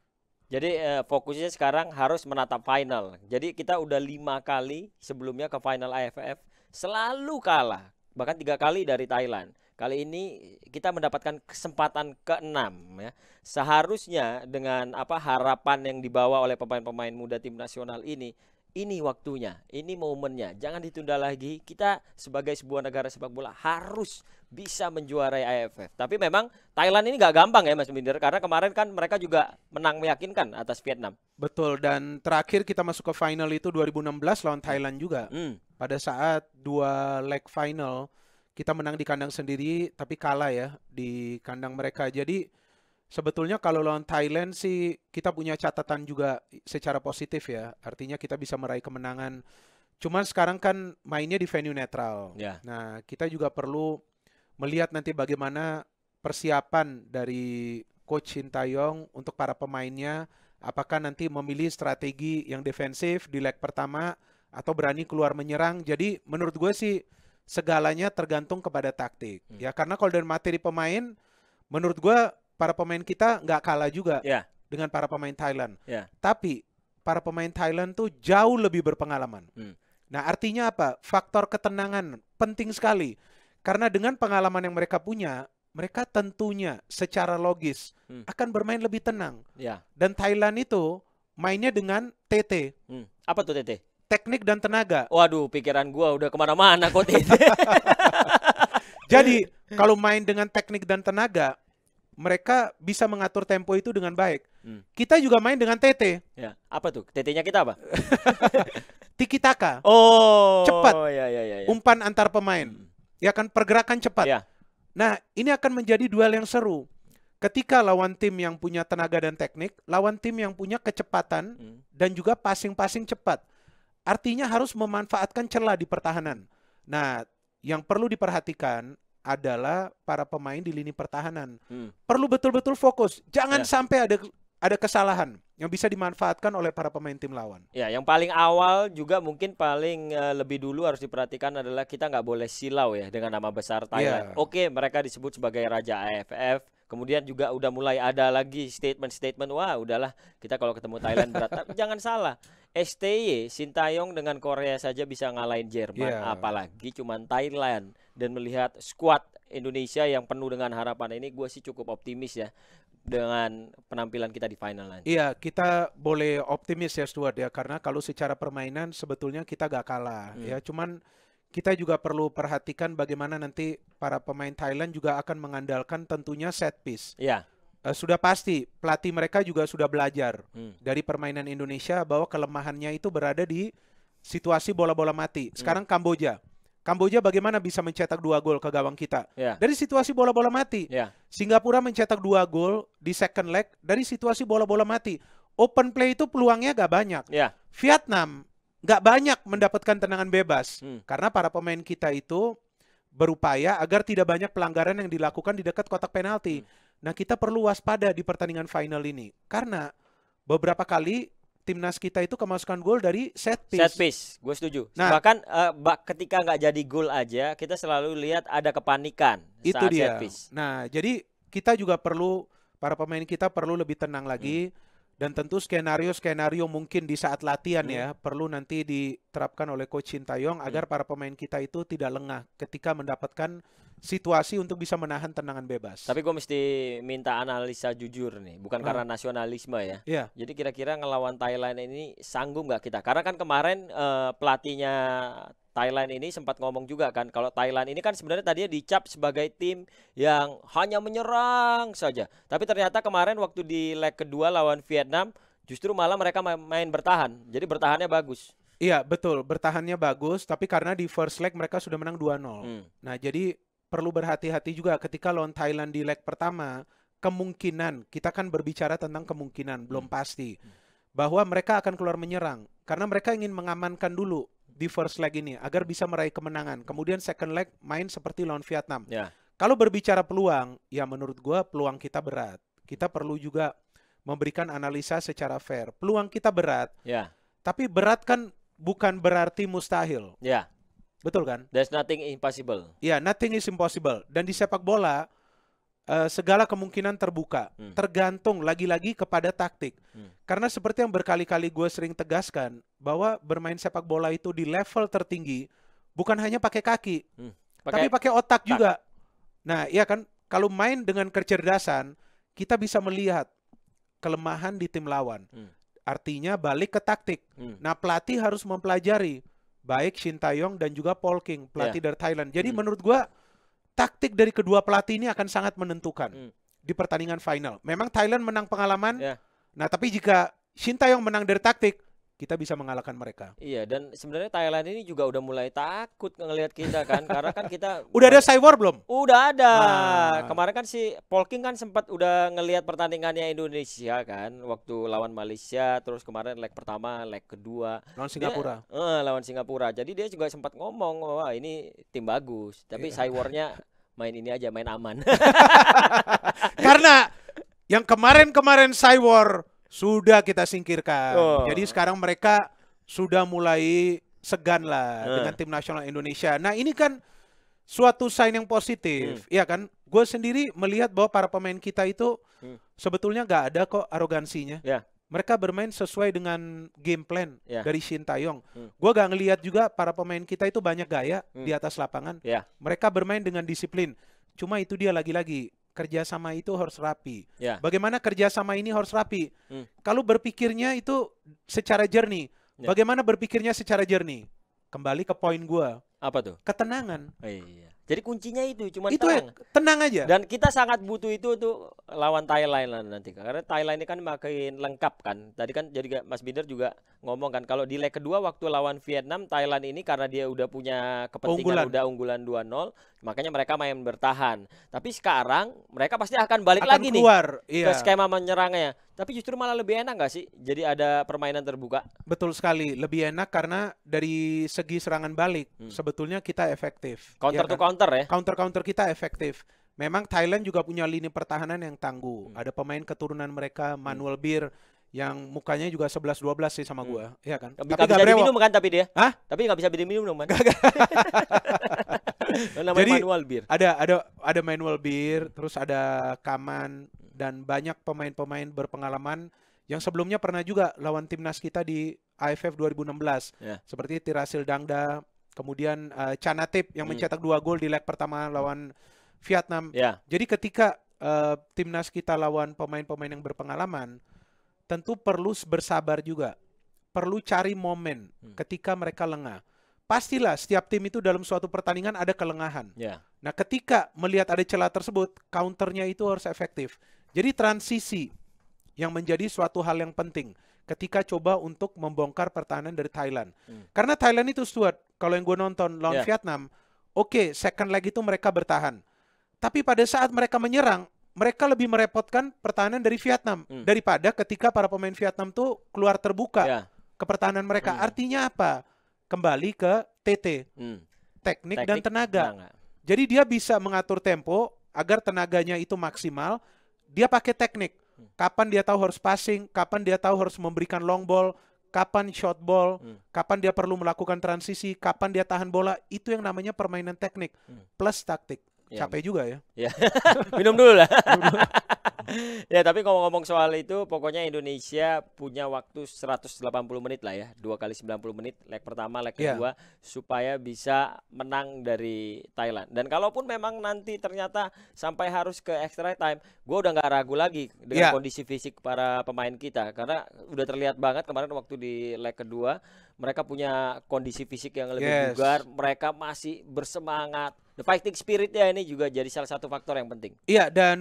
Jadi eh, fokusnya sekarang harus menatap final. Jadi kita udah lima kali sebelumnya ke final AFF selalu kalah, bahkan tiga kali dari Thailand. Kali ini kita mendapatkan kesempatan keenam ya. Seharusnya dengan apa harapan yang dibawa oleh pemain-pemain muda tim nasional ini ini waktunya, ini momennya. Jangan ditunda lagi. Kita sebagai sebuah negara sepak bola harus bisa menjuarai AFF. Tapi memang Thailand ini gak gampang ya Mas Binder karena kemarin kan mereka juga menang meyakinkan atas Vietnam. Betul dan terakhir kita masuk ke final itu 2016 lawan hmm. Thailand juga. Hmm. Pada saat dua leg final kita menang di kandang sendiri tapi kalah ya di kandang mereka. Jadi sebetulnya kalau lawan Thailand sih kita punya catatan juga secara positif ya. Artinya kita bisa meraih kemenangan. Cuman sekarang kan mainnya di venue netral. Yeah. Nah, kita juga perlu melihat nanti bagaimana persiapan dari coach Taeyong untuk para pemainnya apakah nanti memilih strategi yang defensif di leg pertama atau berani keluar menyerang. Jadi menurut gue sih segalanya tergantung kepada taktik. Hmm. Ya karena kalau dari materi pemain menurut gue para pemain kita nggak kalah juga yeah. dengan para pemain Thailand. Yeah. Tapi para pemain Thailand tuh jauh lebih berpengalaman. Hmm. Nah, artinya apa? Faktor ketenangan penting sekali. Karena dengan pengalaman yang mereka punya, mereka tentunya secara logis hmm. akan bermain lebih tenang. Yeah. Dan Thailand itu mainnya dengan TT. Hmm. Apa tuh TT? Teknik dan tenaga. Waduh, pikiran gua udah kemana-mana kok TT. Jadi, kalau main dengan teknik dan tenaga, mereka bisa mengatur tempo itu dengan baik. Hmm. Kita juga main dengan TT. Ya. Apa tuh? TT-nya kita apa? Tiki taka. Oh. Cepat. Ya, ya, ya, ya. Umpan antar pemain. Hmm. Ya kan pergerakan cepat. Ya. Nah, ini akan menjadi duel yang seru. Ketika lawan tim yang punya tenaga dan teknik, lawan tim yang punya kecepatan hmm. dan juga passing-passing cepat. Artinya harus memanfaatkan celah di pertahanan. Nah, yang perlu diperhatikan adalah para pemain di lini pertahanan. Hmm. Perlu betul-betul fokus. Jangan yeah. sampai ada ada kesalahan yang bisa dimanfaatkan oleh para pemain tim lawan. Ya, yang paling awal juga mungkin paling uh, lebih dulu harus diperhatikan adalah kita nggak boleh silau ya dengan nama besar Thailand. Yeah. Oke, mereka disebut sebagai raja AFF, Kemudian juga udah mulai ada lagi statement-statement wah udahlah kita kalau ketemu Thailand berat. Tapi jangan salah, STY Sintayong dengan Korea saja bisa ngalahin Jerman, yeah. apalagi cuman Thailand dan melihat squad Indonesia yang penuh dengan harapan ini gue sih cukup optimis ya dengan penampilan kita di final nanti. Iya, kita boleh optimis ya Stuart ya karena kalau secara permainan sebetulnya kita gak kalah hmm. ya, cuman kita juga perlu perhatikan bagaimana nanti para pemain Thailand juga akan mengandalkan tentunya set piece. Ya. Uh, sudah pasti pelatih mereka juga sudah belajar hmm. dari permainan Indonesia bahwa kelemahannya itu berada di situasi bola-bola mati. Hmm. Sekarang hmm. Kamboja. Kamboja bagaimana bisa mencetak dua gol ke gawang kita? Yeah. Dari situasi bola-bola mati. Yeah. Singapura mencetak dua gol di second leg dari situasi bola-bola mati. Open play itu peluangnya gak banyak. Yeah. Vietnam nggak banyak mendapatkan tendangan bebas hmm. karena para pemain kita itu berupaya agar tidak banyak pelanggaran yang dilakukan di dekat kotak penalti. Hmm. Nah, kita perlu waspada di pertandingan final ini karena beberapa kali timnas kita itu kemasukan gol dari set piece. Set piece, gue setuju. Nah, bahkan uh, eh, bak ketika nggak jadi gol aja, kita selalu lihat ada kepanikan itu saat dia. set piece. Nah, jadi kita juga perlu para pemain kita perlu lebih tenang lagi. Hmm dan tentu skenario-skenario mungkin di saat latihan ya, hmm. ya perlu nanti diterapkan oleh coach Cintayong agar hmm. para pemain kita itu tidak lengah ketika mendapatkan situasi untuk bisa menahan tenangan bebas. Tapi gue mesti minta analisa jujur nih, bukan hmm. karena ah. nasionalisme ya. Iya. Jadi kira-kira ngelawan Thailand ini sanggup nggak kita? Karena kan kemarin uh, pelatihnya Thailand ini sempat ngomong juga kan kalau Thailand ini kan sebenarnya tadinya dicap sebagai tim yang hanya menyerang saja. Tapi ternyata kemarin waktu di leg kedua lawan Vietnam justru malah mereka main bertahan. Jadi bertahannya bagus. Iya, betul. Bertahannya bagus tapi karena di first leg mereka sudah menang 2-0. Hmm. Nah, jadi perlu berhati-hati juga ketika lawan Thailand di leg pertama kemungkinan kita kan berbicara tentang kemungkinan belum hmm. pasti hmm. bahwa mereka akan keluar menyerang karena mereka ingin mengamankan dulu di first leg ini agar bisa meraih kemenangan kemudian second leg main seperti lawan Vietnam ya. kalau berbicara peluang ya menurut gue peluang kita berat kita perlu juga memberikan analisa secara fair peluang kita berat ya. tapi berat kan bukan berarti mustahil ya. Betul kan? There's nothing impossible. Ya, yeah, nothing is impossible. Dan di sepak bola uh, segala kemungkinan terbuka, hmm. tergantung lagi-lagi kepada taktik. Hmm. Karena seperti yang berkali-kali gue sering tegaskan bahwa bermain sepak bola itu di level tertinggi bukan hanya pakai kaki, hmm. pake tapi pakai otak tak. juga. Nah, iya kan? Kalau main dengan kecerdasan, kita bisa melihat kelemahan di tim lawan. Hmm. Artinya balik ke taktik. Hmm. Nah, pelatih harus mempelajari baik Shin Taeyong dan juga Paul King iya. pelatih yeah. dari Thailand. Jadi hmm. menurut gua taktik dari kedua pelatih ini akan sangat menentukan hmm. di pertandingan final. Memang Thailand menang pengalaman. Yeah. Nah, tapi jika Shin Taeyong menang dari taktik, kita bisa mengalahkan mereka. Iya, dan sebenarnya Thailand ini juga udah mulai takut ngelihat kita kan, karena kan kita udah ada cyber belum? Udah ada. Ah. Kemarin kan si Polking kan sempat udah ngelihat pertandingannya Indonesia kan, waktu lawan Malaysia, terus kemarin leg pertama, leg kedua. Lawan Singapura. Dia, eh, lawan Singapura. Jadi dia juga sempat ngomong, oh, wah ini tim bagus, tapi yeah. cybernya main ini aja, main aman. karena yang kemarin-kemarin cyber sudah kita singkirkan. Oh. Jadi sekarang mereka sudah mulai segan lah eh. dengan tim nasional Indonesia. Nah ini kan suatu sign yang positif, hmm. ya kan? Gue sendiri melihat bahwa para pemain kita itu hmm. sebetulnya nggak ada kok arogansinya. Yeah. Mereka bermain sesuai dengan game plan yeah. dari Shin Taeyong. Hmm. Gue gak ngelihat juga para pemain kita itu banyak gaya hmm. di atas lapangan. Yeah. Mereka bermain dengan disiplin. Cuma itu dia lagi-lagi kerjasama itu harus rapi. Yeah. Bagaimana kerjasama ini harus rapi? Hmm. Kalau berpikirnya itu secara jernih, yeah. bagaimana berpikirnya secara jernih? Kembali ke poin gua. Apa tuh? Ketenangan. Oh, iya. Jadi kuncinya itu cuma itu ya, tenang. Ya, tenang aja. Dan kita sangat butuh itu tuh lawan Thailand nanti. Karena Thailand ini kan makin lengkap kan. Tadi kan jadi Mas Binder juga ngomong kan kalau di leg kedua waktu lawan Vietnam Thailand ini karena dia udah punya kepentingan unggulan. udah unggulan 2-0, Makanya mereka main bertahan. Tapi sekarang mereka pasti akan balik akan lagi keluar, nih iya. ke skema menyerangnya. Tapi justru malah lebih enak gak sih? Jadi ada permainan terbuka. Betul sekali, lebih enak karena dari segi serangan balik hmm. sebetulnya kita efektif. Iya counter ya kan? counter ya. Counter counter kita efektif. Memang Thailand juga punya lini pertahanan yang tangguh. Hmm. Ada pemain keturunan mereka hmm. Manuel hmm. Bir yang mukanya juga 11 12 sih sama hmm. gua, hmm. ya kan? Gak, tapi gak bisa diminum kan tapi dia? Hah? Tapi gak bisa diminum dong, Man. Namanya Jadi manual beer. Ada ada ada manual beer, terus ada Kaman dan banyak pemain-pemain berpengalaman yang sebelumnya pernah juga lawan timnas kita di AFF 2016. Yeah. Seperti Tirasil Dangda, kemudian uh, eh, Chanatip yang hmm. mencetak dua gol di leg pertama lawan Vietnam. Yeah. Jadi ketika uh, timnas kita lawan pemain-pemain yang berpengalaman, tentu perlu bersabar juga. Perlu cari momen hmm. ketika mereka lengah pastilah setiap tim itu dalam suatu pertandingan ada kelengahan. Yeah. Nah, ketika melihat ada celah tersebut, counternya itu harus efektif. Jadi transisi yang menjadi suatu hal yang penting ketika coba untuk membongkar pertahanan dari Thailand. Hmm. Karena Thailand itu Stuart, kalau yang gue nonton lawan yeah. Vietnam, oke, okay, second leg itu mereka bertahan. Tapi pada saat mereka menyerang, mereka lebih merepotkan pertahanan dari Vietnam hmm. daripada ketika para pemain Vietnam tuh keluar terbuka yeah. ke pertahanan mereka. Hmm. Artinya apa? kembali ke TT hmm. teknik, teknik dan tenaga. tenaga jadi dia bisa mengatur tempo agar tenaganya itu maksimal dia pakai teknik hmm. kapan dia tahu harus passing kapan dia tahu harus memberikan long ball kapan short ball hmm. kapan dia perlu melakukan transisi kapan dia tahan bola itu yang namanya permainan teknik hmm. plus taktik ya. capek juga ya. Ya. Minum dulu lah. ya, tapi ngomong-ngomong soal itu pokoknya Indonesia punya waktu 180 menit lah ya. dua kali 90 menit leg pertama, leg iya. kedua ya. supaya bisa menang dari Thailand. Dan kalaupun memang nanti ternyata sampai harus ke extra time, gue udah nggak ragu lagi dengan ya. kondisi fisik para pemain kita karena udah terlihat banget kemarin waktu di leg kedua mereka punya kondisi fisik yang lebih yes. bugar, mereka masih bersemangat The fighting spirit ya ini juga jadi salah satu faktor yang penting. Iya dan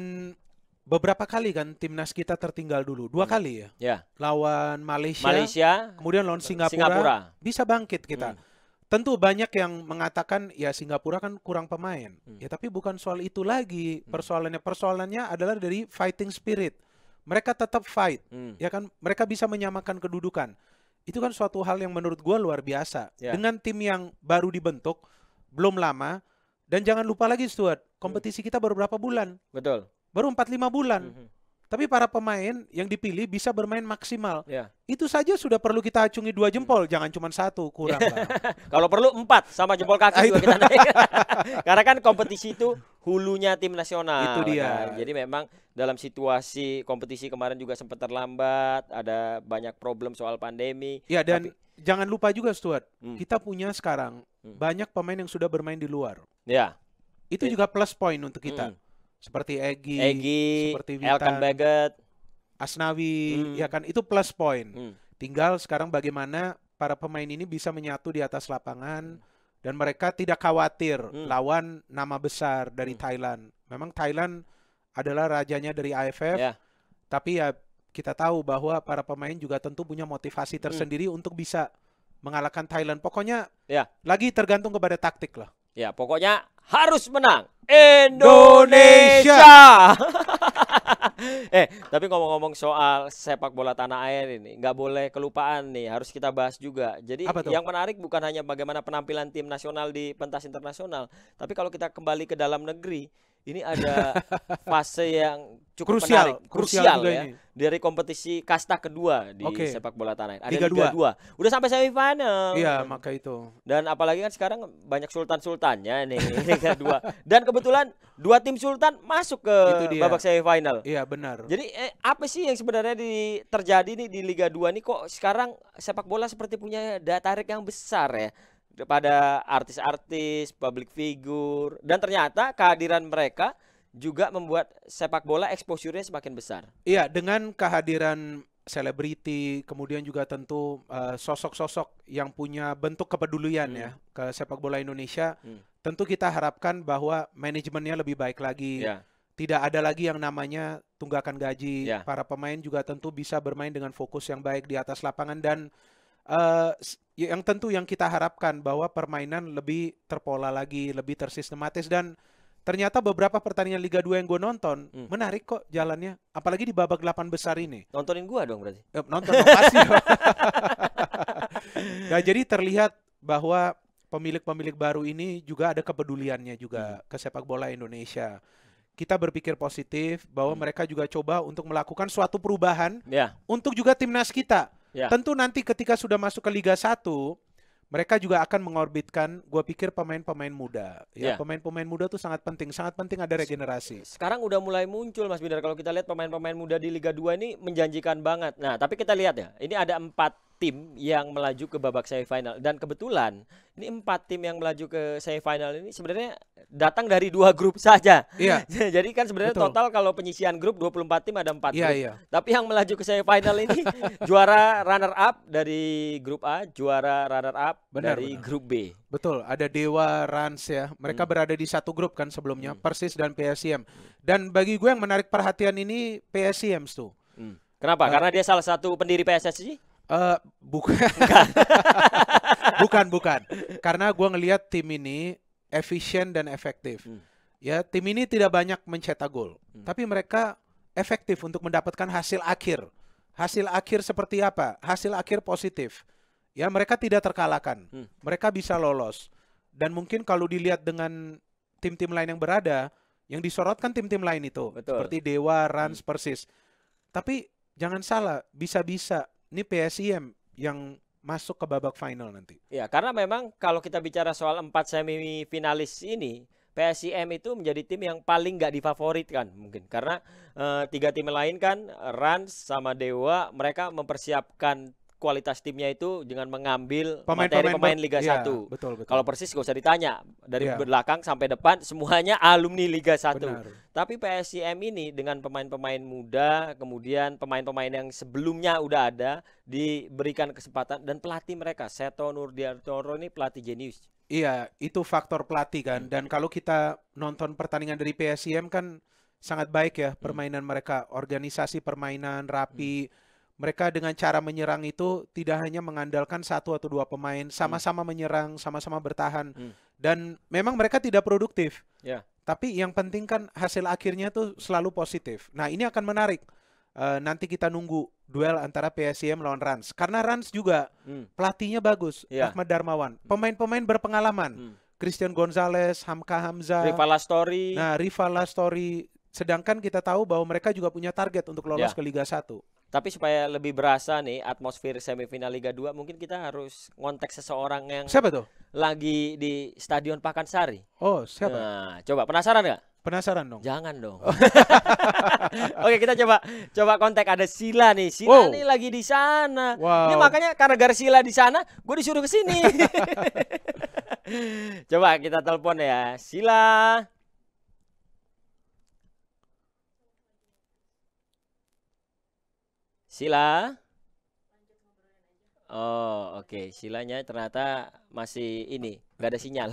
beberapa kali kan timnas kita tertinggal dulu dua hmm. kali ya Iya. lawan Malaysia, Malaysia kemudian lawan Singapura, Singapura. bisa bangkit kita hmm. tentu banyak yang mengatakan ya Singapura kan kurang pemain hmm. ya tapi bukan soal itu lagi hmm. persoalannya persoalannya adalah dari fighting spirit mereka tetap fight hmm. ya kan mereka bisa menyamakan kedudukan itu kan suatu hal yang menurut gua luar biasa Ya. dengan tim yang baru dibentuk belum lama dan jangan lupa lagi Stuart, hmm. kompetisi kita baru berapa bulan? Betul. Baru 4-5 bulan. Mm -hmm. Tapi para pemain yang dipilih bisa bermain maksimal. Ya. Itu saja sudah perlu kita acungi dua jempol, hmm. jangan cuma satu kurang. Kalau perlu empat sama jempol kaki ah, juga kita naik. Karena kan kompetisi itu hulunya tim nasional. Itu dia. Kan? Jadi memang dalam situasi kompetisi kemarin juga sempat terlambat, ada banyak problem soal pandemi. Ya dan Tapi, jangan lupa juga Stuart, hmm. kita punya sekarang hmm. banyak pemain yang sudah bermain di luar. Ya. Itu ya. juga plus point untuk kita. Hmm. Seperti Egi, Egi seperti Vita, Elkan Baget, Asnawi, hmm. ya kan itu plus point. Hmm. Tinggal sekarang bagaimana para pemain ini bisa menyatu di atas lapangan hmm. dan mereka tidak khawatir hmm. lawan nama besar dari hmm. Thailand. Memang Thailand adalah rajanya dari AFF. Yeah. Tapi ya kita tahu bahwa para pemain juga tentu punya motivasi tersendiri hmm. untuk bisa mengalahkan Thailand. Pokoknya ya. lagi tergantung kepada taktik lah. Ya, pokoknya harus menang Indonesia. eh, tapi ngomong-ngomong soal sepak bola tanah air ini, nggak boleh kelupaan nih, harus kita bahas juga. Jadi yang menarik bukan hanya bagaimana penampilan tim nasional di pentas internasional, tapi kalau kita kembali ke dalam negeri, ini ada fase yang cukup krusial, menarik, krusial, krusial ya. Ini dari kompetisi kasta kedua di okay. sepak bola tanah air. Ada Liga, dua, dua Udah sampai semifinal. Iya, maka itu. Dan apalagi kan sekarang banyak sultan-sultannya nih Liga dua. Dan kebetulan dua tim sultan masuk ke babak semifinal. Iya, benar. Jadi eh, apa sih yang sebenarnya di, terjadi nih di Liga dua nih kok sekarang sepak bola seperti punya daya tarik yang besar ya? pada artis-artis, public figure dan ternyata kehadiran mereka juga membuat sepak bola eksposurnya semakin besar. Iya, dengan kehadiran selebriti, kemudian juga tentu eh, sosok-sosok uh, yang punya bentuk kepedulian ya hmm. ya ke sepak bola Indonesia, hmm. tentu kita harapkan bahwa manajemennya lebih baik lagi. Ya. Tidak ada lagi yang namanya tunggakan gaji. Ya. Para pemain juga tentu bisa bermain dengan fokus yang baik di atas lapangan dan uh, yang tentu yang kita harapkan bahwa permainan lebih terpola lagi, lebih tersistematis dan ternyata beberapa pertandingan Liga 2 yang gue nonton hmm. menarik kok jalannya apalagi di babak 8 besar ini nontonin gue dong berarti eh, nonton pasti nah jadi terlihat bahwa pemilik-pemilik baru ini juga ada kepeduliannya juga hmm. ke sepak bola Indonesia kita berpikir positif bahwa hmm. mereka juga coba untuk melakukan suatu perubahan yeah. untuk juga timnas kita yeah. tentu nanti ketika sudah masuk ke Liga 1 mereka juga akan mengorbitkan gue pikir pemain-pemain muda ya pemain ya. pemain-pemain muda tuh sangat penting sangat penting ada regenerasi sekarang udah mulai muncul Mas Bidar kalau kita lihat pemain-pemain muda di Liga 2 ini menjanjikan banget nah tapi kita lihat ya ini ada empat tim yang melaju ke babak semifinal dan kebetulan ini empat tim yang melaju ke semifinal ini sebenarnya datang dari dua grup saja. Iya. Jadi kan sebenarnya Betul. total kalau penyisian grup 24 tim ada empat iya, grup. Iya. Tapi yang melaju ke semifinal ini juara runner up dari grup A, juara runner up benar, dari benar. grup B. Betul, ada Dewa Rans ya. Mereka hmm. berada di satu grup kan sebelumnya, hmm. Persis dan PSM. Dan bagi gue yang menarik perhatian ini PSM tuh. Hmm. Kenapa? Uh, Karena dia salah satu pendiri PSSI. Uh, eh, bukan. bukan, bukan. Karena gue ngelihat tim ini efisien dan efektif. Hmm. Ya, tim ini tidak banyak mencetak gol, hmm. tapi mereka efektif untuk mendapatkan hasil akhir. Hasil akhir seperti apa? Hasil akhir positif. Ya, mereka tidak terkalahkan. Hmm. Mereka bisa lolos. Dan mungkin kalau dilihat dengan tim-tim lain yang berada, yang disorotkan tim-tim lain itu, Betul. seperti Dewa, Rans, hmm. Persis. Tapi jangan salah, bisa-bisa ini psim yang, masuk ke babak final nanti. Ya, karena memang kalau kita bicara soal empat semifinalis ini, PSIM itu menjadi tim yang paling nggak difavoritkan mungkin karena e, tiga tim lain kan Rans sama Dewa mereka mempersiapkan kualitas timnya itu dengan mengambil pemain, materi pemain, pemain Liga iya, Satu. 1. Betul, betul. Kalau Persis gak usah ditanya, dari ya. belakang sampai depan semuanya alumni Liga 1. Benar. Tapi PSIM ini dengan pemain-pemain muda, kemudian pemain-pemain yang sebelumnya udah ada diberikan kesempatan dan pelatih mereka Seto Nurdiantoro ini pelatih jenius. Iya, itu faktor pelatih kan. Dan kalau kita nonton pertandingan dari PSIM kan sangat baik ya hmm. permainan mereka, organisasi permainan rapi. Hmm mereka dengan cara menyerang itu tidak hanya mengandalkan satu atau dua pemain, hmm. sama-sama menyerang, sama-sama bertahan, hmm. dan memang mereka tidak produktif. Yeah. Tapi yang penting kan hasil akhirnya tuh selalu positif. Nah ini akan menarik. Uh, nanti kita nunggu duel antara PSM lawan Rans karena Rans juga hmm. pelatihnya bagus, yeah. Ahmad Darmawan, hmm. pemain-pemain berpengalaman. Hmm. Christian Gonzalez, Hamka Hamza. Rivala Story. Nah, Rivala Story. Sedangkan kita tahu bahwa mereka juga punya target untuk lolos yeah. ke Liga 1. Tapi supaya lebih berasa nih atmosfer semifinal Liga 2 mungkin kita harus ngontek seseorang yang Siapa tuh? Lagi di Stadion Pakansari. Oh, siapa? Nah, coba penasaran nggak? Penasaran dong. Jangan dong. Oh. Oke, kita coba coba kontak ada Sila nih. Sila wow. nih lagi di sana. Wow. Ini makanya karena gara Sila di sana, gue disuruh ke sini. coba kita telepon ya. Sila. Sila? Oh, oke. Okay. Silanya ternyata masih ini, nggak ada sinyal.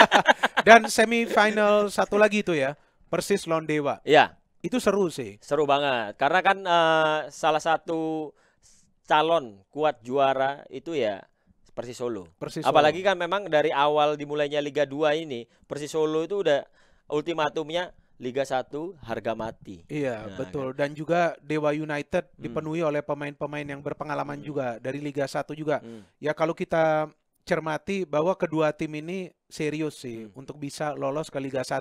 Dan semifinal satu lagi itu ya, Persis lawan Dewa. Iya. Itu seru sih. Seru banget. Karena kan uh, salah satu calon kuat juara itu ya Persis Solo. Persis Solo. Apalagi kan memang dari awal dimulainya Liga 2 ini, Persis Solo itu udah ultimatumnya Liga 1 harga mati. Iya, nah, betul. Kan. Dan juga Dewa United hmm. dipenuhi oleh pemain-pemain yang berpengalaman hmm. juga dari Liga 1 juga. Hmm. Ya kalau kita cermati bahwa kedua tim ini serius sih hmm. untuk bisa lolos ke Liga 1.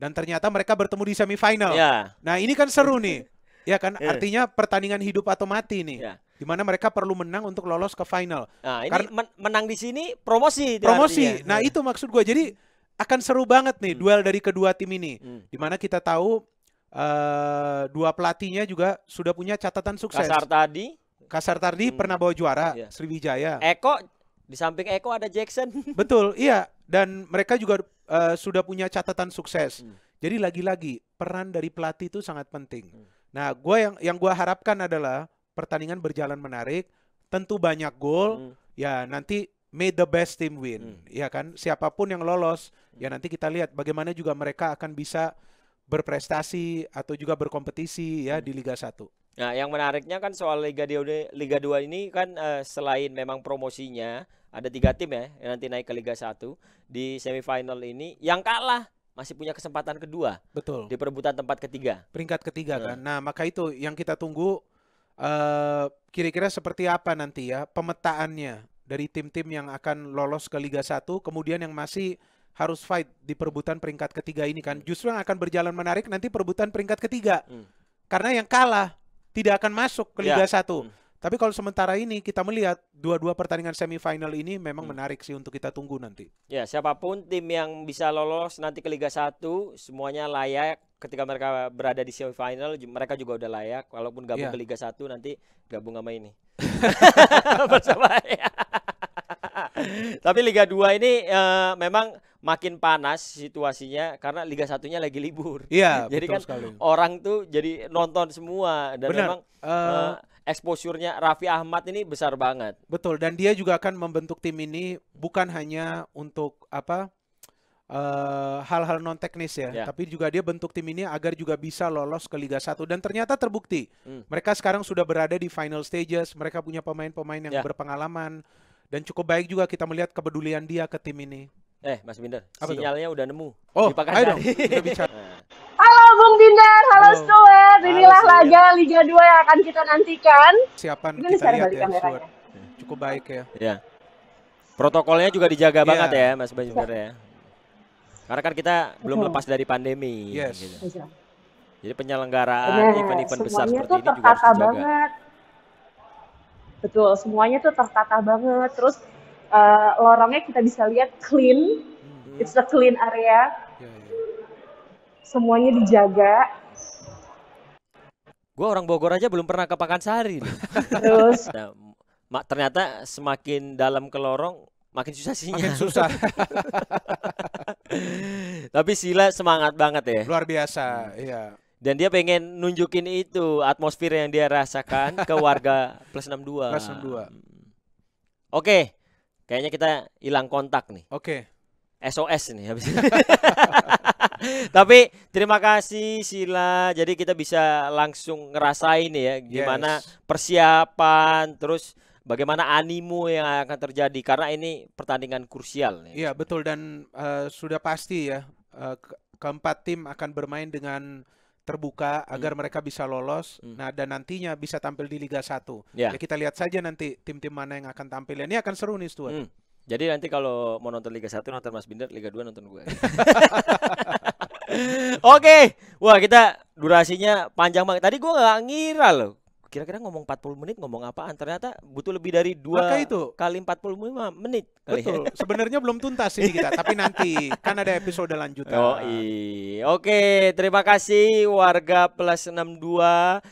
Dan ternyata mereka bertemu di semifinal. Ya. Nah, ini kan seru nih. Ya kan eh. artinya pertandingan hidup atau mati nih. Ya. mana mereka perlu menang untuk lolos ke final. Nah, ini Karena, menang di sini promosi. Promosi. Artinya. Nah, nah. itu maksud gue. Jadi akan seru banget nih hmm. duel dari kedua tim ini. Hmm. Dimana kita tahu uh, dua pelatihnya juga sudah punya catatan sukses. Kasar tadi. Kasar tadi hmm. pernah bawa juara yeah. Sriwijaya. Eko di samping Eko ada Jackson. Betul, iya. Dan mereka juga uh, sudah punya catatan sukses. Hmm. Jadi lagi-lagi peran dari pelatih itu sangat penting. Hmm. Nah, gue yang yang gue harapkan adalah pertandingan berjalan menarik, tentu banyak gol. Hmm. Ya nanti made the best team win, hmm. ya kan? Siapapun yang lolos Ya nanti kita lihat bagaimana juga mereka akan bisa berprestasi atau juga berkompetisi ya di Liga 1. Nah, yang menariknya kan soal Liga 2 Liga 2 ini kan uh, selain memang promosinya ada tiga tim ya yang nanti naik ke Liga 1 di semifinal ini yang kalah masih punya kesempatan kedua. Betul. Di perebutan tempat ketiga. Peringkat ketiga hmm. kan. Nah, maka itu yang kita tunggu kira eh, kira-kira seperti apa nanti ya pemetaannya dari tim-tim yang akan lolos ke Liga 1 kemudian yang masih harus fight di perebutan peringkat ketiga ini kan. Justru yang akan berjalan menarik nanti perebutan peringkat ketiga. Hmm. Karena yang kalah tidak akan masuk ke ya. Liga Satu Ya. Hmm. Tapi kalau sementara ini kita melihat dua-dua pertandingan semifinal ini memang hmm. menarik sih untuk kita tunggu nanti. Ya, siapapun tim yang bisa lolos nanti ke Liga 1 semuanya layak ketika mereka berada di semifinal mereka juga udah layak walaupun gabung yeah. ke Liga 1 nanti gabung sama ini. Tapi Liga 2 ini uh, memang makin panas situasinya karena Liga Satunya lagi libur. Iya. jadi kan sekali. orang tuh jadi nonton semua dan Bener. memang uh, eh, uh, eh, exposure Raffi Ahmad ini besar banget. Betul dan dia juga akan membentuk tim ini bukan hanya untuk apa eh, hal-hal uh, non teknis ya, ya, tapi juga dia bentuk tim ini agar juga bisa lolos ke Liga Satu. dan ternyata terbukti. hmm. Mereka sekarang sudah berada di final stages, mereka punya pemain-pemain yang ya. berpengalaman dan cukup baik juga kita melihat kepedulian dia ke tim ini. Eh, Mas Binder, Apa sinyalnya itu? udah nemu. Oh, ayo dong, kita bicara. Nah. Halo Bung Binder, halo, halo. Stuart. Inilah halo, laga Liga 2 yang akan kita nantikan. Siapan Ini kita lihat ya, Stuart. Hmm, cukup baik ya. Ya. Protokolnya juga dijaga ya. banget ya, Mas Binder ya. Karena kan kita belum hmm. lepas dari pandemi. Yes. Gitu. Iya. Jadi penyelenggaraan event-event besar seperti ini juga harus dijaga. Banget. Betul, semuanya tuh tertata banget. Terus uh, lorongnya kita bisa lihat clean hmm. it's a clean area ya, ya. semuanya dijaga gue orang Bogor aja belum pernah ke Pakansari terus nah, ternyata semakin dalam ke lorong makin susah sih. Makin susah. Tapi Sila semangat banget ya. Luar biasa, hmm. iya. Dan dia pengen nunjukin itu atmosfer yang dia rasakan ke warga plus 62. Plus 62. Oke. Okay. Kayaknya kita hilang kontak nih. Oke. Okay. SOS nih habis. Tapi terima kasih Sila. Jadi kita bisa langsung ngerasain ya gimana yes. persiapan terus bagaimana animo yang akan terjadi karena ini pertandingan krusial nih. Iya, betul dan uh, sudah pasti ya uh, keempat tim akan bermain dengan terbuka hmm. agar mereka bisa lolos. Hmm. Nah, dan nantinya bisa tampil di Liga 1. Yeah. Ya kita lihat saja nanti tim-tim mana yang akan tampil. Ini akan seru nih Stuart. Hmm. Jadi nanti kalau mau nonton Liga 1 nonton Mas Binder, Liga 2 nonton gue. Oke, okay. wah kita durasinya panjang banget. Tadi gue nggak ngira loh kira-kira ngomong 40 menit ngomong apaan ternyata butuh lebih dari dua kali itu kali 45 menit kali betul ya. sebenarnya belum tuntas ini kita tapi nanti kan ada episode lanjutan oh iya. oke terima kasih warga plus 62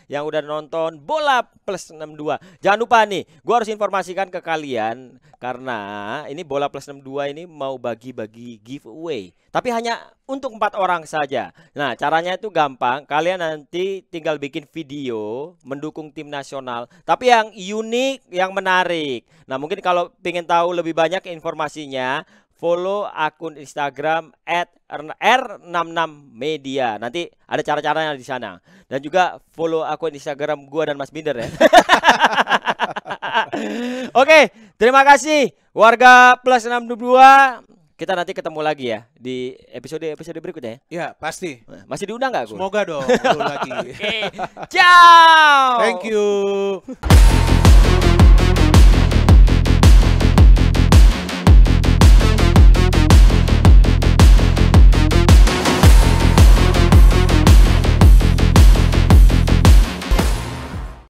yang udah nonton bola plus 62 jangan lupa nih gua harus informasikan ke kalian karena ini bola plus 62 ini mau bagi-bagi giveaway tapi hanya untuk empat orang saja. Nah, caranya itu gampang. Kalian nanti tinggal bikin video mendukung tim nasional, tapi yang unik, yang menarik. Nah, mungkin kalau ingin tahu lebih banyak informasinya, follow akun Instagram @r66media. Nanti ada cara-caranya di sana. Dan juga follow akun Instagram gua dan Mas Binder ya. Oke, terima kasih warga plus 62 kita nanti ketemu lagi ya di episode-episode berikutnya ya. Iya, pasti. Masih diundang nggak aku? Semoga dong, lagi. okay. Ciao. Thank you.